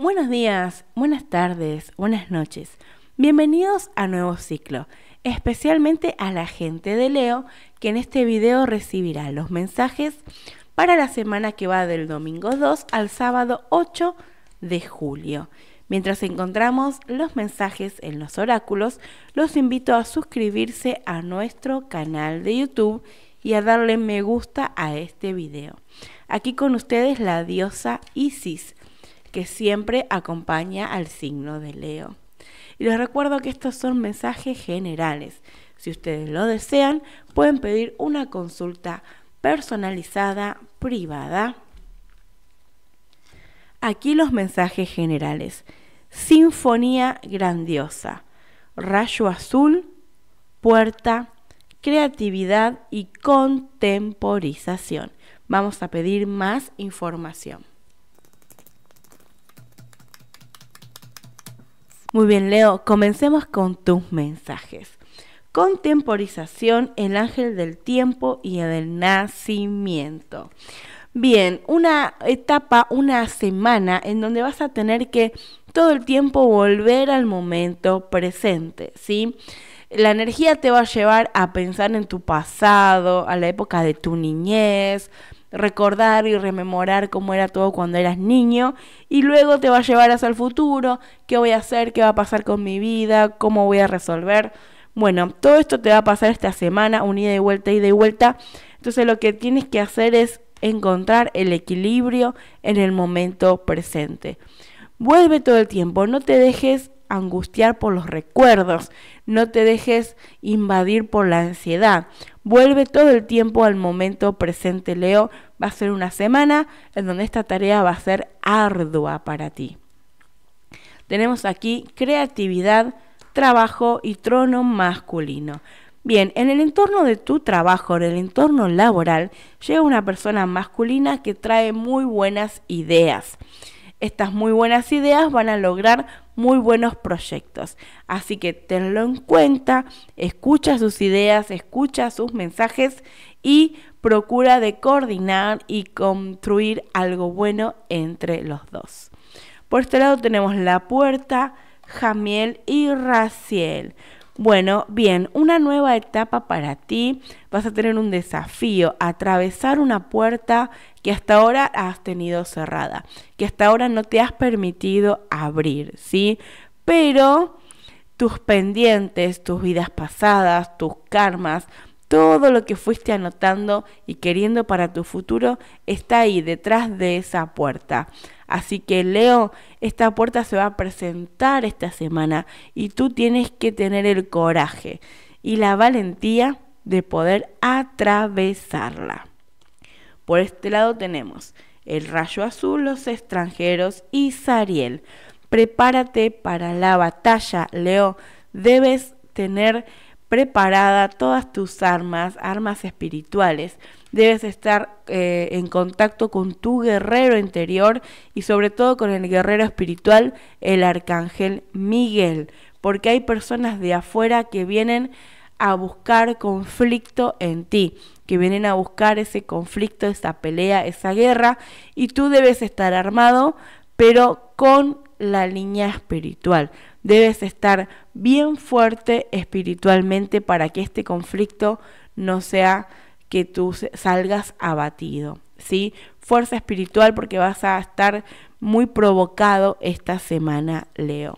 Buenos días, buenas tardes, buenas noches. Bienvenidos a Nuevo Ciclo, especialmente a la gente de Leo que en este video recibirá los mensajes para la semana que va del domingo 2 al sábado 8 de julio. Mientras encontramos los mensajes en los oráculos, los invito a suscribirse a nuestro canal de YouTube y a darle me gusta a este video. Aquí con ustedes la diosa Isis que siempre acompaña al signo de Leo. Y les recuerdo que estos son mensajes generales. Si ustedes lo desean, pueden pedir una consulta personalizada, privada. Aquí los mensajes generales. Sinfonía grandiosa, rayo azul, puerta, creatividad y contemporización. Vamos a pedir más información. Muy bien, Leo, comencemos con tus mensajes. Contemporización, el ángel del tiempo y el del nacimiento. Bien, una etapa, una semana en donde vas a tener que todo el tiempo volver al momento presente, ¿sí? La energía te va a llevar a pensar en tu pasado, a la época de tu niñez, recordar y rememorar cómo era todo cuando eras niño y luego te va a llevar hacia el futuro, qué voy a hacer, qué va a pasar con mi vida, cómo voy a resolver. Bueno, todo esto te va a pasar esta semana, unida y vuelta, y de vuelta. Entonces lo que tienes que hacer es encontrar el equilibrio en el momento presente. Vuelve todo el tiempo, no te dejes angustiar por los recuerdos, no te dejes invadir por la ansiedad. Vuelve todo el tiempo al momento presente, Leo. Va a ser una semana en donde esta tarea va a ser ardua para ti. Tenemos aquí creatividad, trabajo y trono masculino. Bien, en el entorno de tu trabajo, en el entorno laboral, llega una persona masculina que trae muy buenas ideas. Estas muy buenas ideas van a lograr muy buenos proyectos. Así que tenlo en cuenta, escucha sus ideas, escucha sus mensajes y procura de coordinar y construir algo bueno entre los dos. Por este lado tenemos la puerta, Jamiel y Raciel. Bueno, bien, una nueva etapa para ti. Vas a tener un desafío, atravesar una puerta que hasta ahora has tenido cerrada, que hasta ahora no te has permitido abrir, ¿sí? Pero tus pendientes, tus vidas pasadas, tus karmas, todo lo que fuiste anotando y queriendo para tu futuro está ahí detrás de esa puerta. Así que Leo, esta puerta se va a presentar esta semana y tú tienes que tener el coraje y la valentía de poder atravesarla. Por este lado tenemos el rayo azul, los extranjeros y Sariel. Prepárate para la batalla, Leo. Debes tener preparada, todas tus armas, armas espirituales. Debes estar eh, en contacto con tu guerrero interior y sobre todo con el guerrero espiritual, el arcángel Miguel, porque hay personas de afuera que vienen a buscar conflicto en ti, que vienen a buscar ese conflicto, esa pelea, esa guerra, y tú debes estar armado, pero con la línea espiritual. Debes estar bien fuerte espiritualmente para que este conflicto no sea que tú salgas abatido. ¿sí? Fuerza espiritual porque vas a estar muy provocado esta semana, Leo.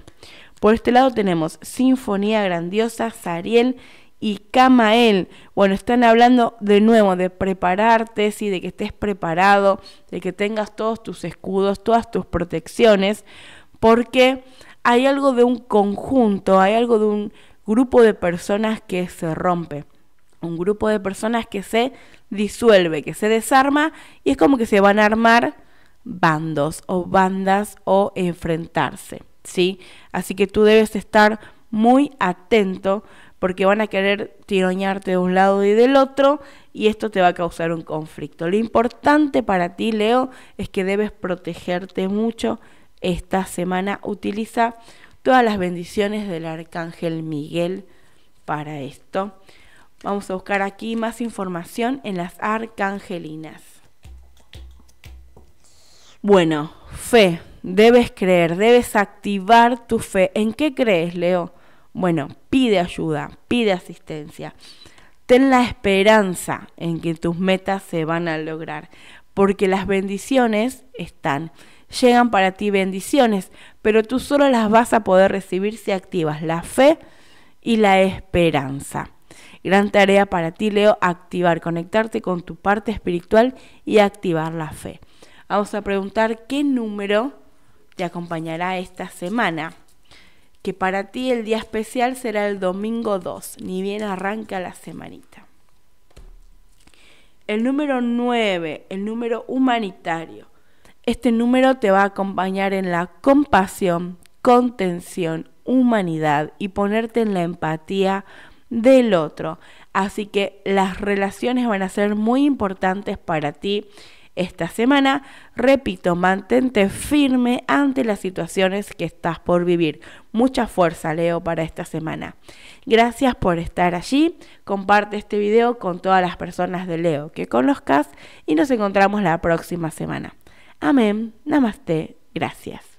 Por este lado tenemos Sinfonía Grandiosa, Sariel y Camael. Bueno, están hablando de nuevo de prepararte, ¿sí? de que estés preparado, de que tengas todos tus escudos, todas tus protecciones, porque hay algo de un conjunto, hay algo de un grupo de personas que se rompe, un grupo de personas que se disuelve, que se desarma y es como que se van a armar bandos o bandas o enfrentarse, ¿sí? Así que tú debes estar muy atento porque van a querer tiroñarte de un lado y del otro y esto te va a causar un conflicto. Lo importante para ti, Leo, es que debes protegerte mucho, esta semana utiliza todas las bendiciones del arcángel Miguel para esto. Vamos a buscar aquí más información en las arcangelinas. Bueno, fe, debes creer, debes activar tu fe. ¿En qué crees, Leo? Bueno, pide ayuda, pide asistencia. Ten la esperanza en que tus metas se van a lograr, porque las bendiciones están llegan para ti bendiciones, pero tú solo las vas a poder recibir si activas la fe y la esperanza. Gran tarea para ti, Leo, activar, conectarte con tu parte espiritual y activar la fe. Vamos a preguntar qué número te acompañará esta semana. Que para ti el día especial será el domingo 2, ni bien arranca la semanita. El número 9, el número humanitario. Este número te va a acompañar en la compasión, contención, humanidad y ponerte en la empatía del otro. Así que las relaciones van a ser muy importantes para ti esta semana. Repito, mantente firme ante las situaciones que estás por vivir. Mucha fuerza, Leo, para esta semana. Gracias por estar allí. Comparte este video con todas las personas de Leo que conozcas y nos encontramos la próxima semana. Amén. Namaste. Gracias.